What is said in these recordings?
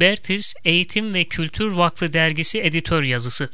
Bertis Eğitim ve Kültür Vakfı Dergisi editör yazısı.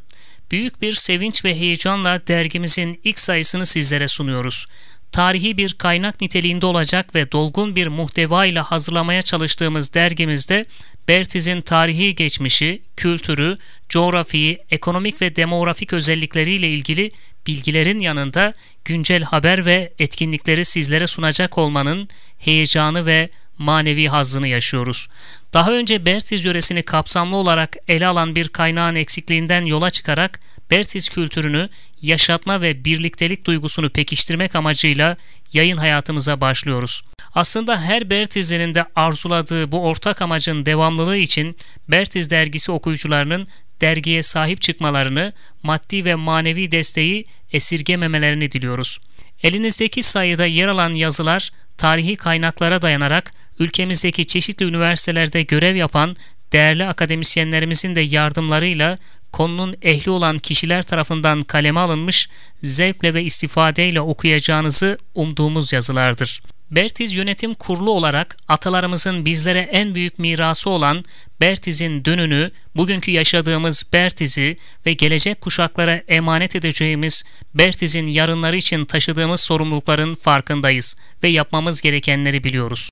Büyük bir sevinç ve heyecanla dergimizin ilk sayısını sizlere sunuyoruz. Tarihi bir kaynak niteliğinde olacak ve dolgun bir muhteva ile hazırlamaya çalıştığımız dergimizde Bertiz'in tarihi geçmişi, kültürü, coğrafiyi, ekonomik ve demografik özellikleriyle ilgili bilgilerin yanında güncel haber ve etkinlikleri sizlere sunacak olmanın heyecanı ve manevi hazzını yaşıyoruz. Daha önce Bertiz yöresini kapsamlı olarak ele alan bir kaynağın eksikliğinden yola çıkarak Bertiz kültürünü yaşatma ve birliktelik duygusunu pekiştirmek amacıyla yayın hayatımıza başlıyoruz. Aslında her Bertiz'in de arzuladığı bu ortak amacın devamlılığı için Bertiz dergisi okuyucularının dergiye sahip çıkmalarını, maddi ve manevi desteği esirgememelerini diliyoruz. Elinizdeki sayıda yer alan yazılar tarihi kaynaklara dayanarak ülkemizdeki çeşitli üniversitelerde görev yapan değerli akademisyenlerimizin de yardımlarıyla konunun ehli olan kişiler tarafından kaleme alınmış, zevkle ve istifadeyle okuyacağınızı umduğumuz yazılardır. Bertiz Yönetim Kurulu olarak atalarımızın bizlere en büyük mirası olan Bertiz'in dönünü, bugünkü yaşadığımız Bertiz'i ve gelecek kuşaklara emanet edeceğimiz Bertiz'in yarınları için taşıdığımız sorumlulukların farkındayız ve yapmamız gerekenleri biliyoruz.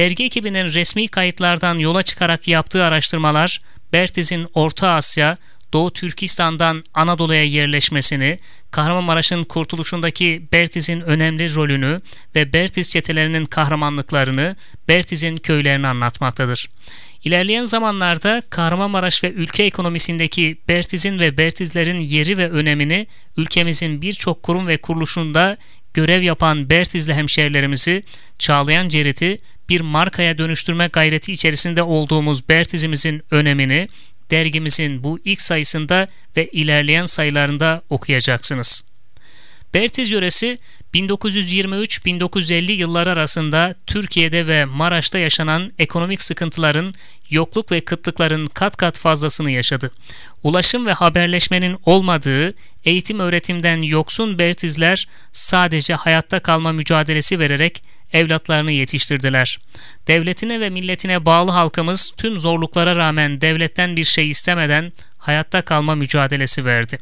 Dergi ekibinin resmi kayıtlardan yola çıkarak yaptığı araştırmalar, Bertiz'in Orta Asya, Doğu Türkistan'dan Anadolu'ya yerleşmesini, Kahramanmaraş'ın kurtuluşundaki Bertiz'in önemli rolünü ve Bertiz çetelerinin kahramanlıklarını, Bertiz'in köylerini anlatmaktadır. İlerleyen zamanlarda Kahramanmaraş ve ülke ekonomisindeki Bertiz'in ve Bertizlerin yeri ve önemini ülkemizin birçok kurum ve kuruluşunda görev yapan Bertizli hemşerilerimizi Çağlayan Cerit'i bir markaya dönüştürme gayreti içerisinde olduğumuz Bertiz'imizin önemini dergimizin bu ilk sayısında ve ilerleyen sayılarında okuyacaksınız. Bertiz yöresi 1923-1950 yılları arasında Türkiye'de ve Maraş'ta yaşanan ekonomik sıkıntıların, yokluk ve kıtlıkların kat kat fazlasını yaşadı. Ulaşım ve haberleşmenin olmadığı, eğitim öğretimden yoksun Bertizler sadece hayatta kalma mücadelesi vererek evlatlarını yetiştirdiler. Devletine ve milletine bağlı halkımız tüm zorluklara rağmen devletten bir şey istemeden hayatta kalma mücadelesi verdi.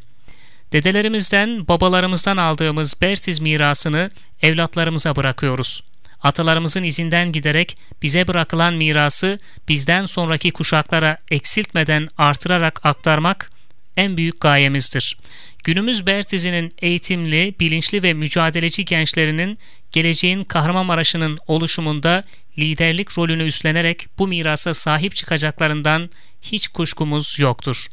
Dedelerimizden, babalarımızdan aldığımız Bertiz mirasını evlatlarımıza bırakıyoruz. Atalarımızın izinden giderek bize bırakılan mirası bizden sonraki kuşaklara eksiltmeden artırarak aktarmak en büyük gayemizdir. Günümüz Bertizi'nin eğitimli, bilinçli ve mücadeleci gençlerinin geleceğin Kahramanmaraş'ının oluşumunda liderlik rolünü üstlenerek bu mirasa sahip çıkacaklarından hiç kuşkumuz yoktur.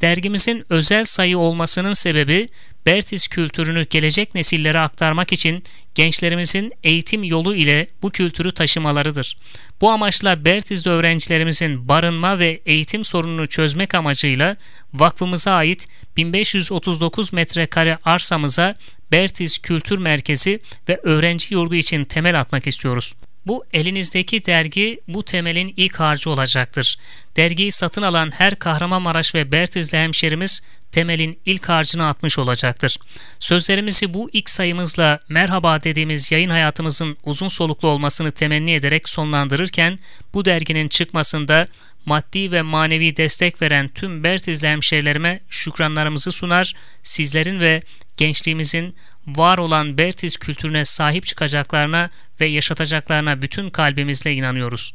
Dergimizin özel sayı olmasının sebebi Bertiz kültürünü gelecek nesillere aktarmak için gençlerimizin eğitim yolu ile bu kültürü taşımalarıdır. Bu amaçla Bertiz'de öğrencilerimizin barınma ve eğitim sorununu çözmek amacıyla vakfımıza ait 1539 metrekare arsamıza Bertiz Kültür Merkezi ve öğrenci yurdu için temel atmak istiyoruz. Bu elinizdeki dergi bu temelin ilk harcı olacaktır. Dergiyi satın alan her Kahramanmaraş ve Bertizli hemşerimiz temelin ilk harcını atmış olacaktır. Sözlerimizi bu ilk sayımızla merhaba dediğimiz yayın hayatımızın uzun soluklu olmasını temenni ederek sonlandırırken bu derginin çıkmasında maddi ve manevi destek veren tüm Bertizli hemşerilerime şükranlarımızı sunar, sizlerin ve gençliğimizin var olan Bertiz kültürüne sahip çıkacaklarına ve yaşatacaklarına bütün kalbimizle inanıyoruz.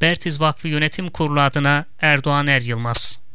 Bertiz Vakfı Yönetim Kurulu adına Erdoğan Er Yılmaz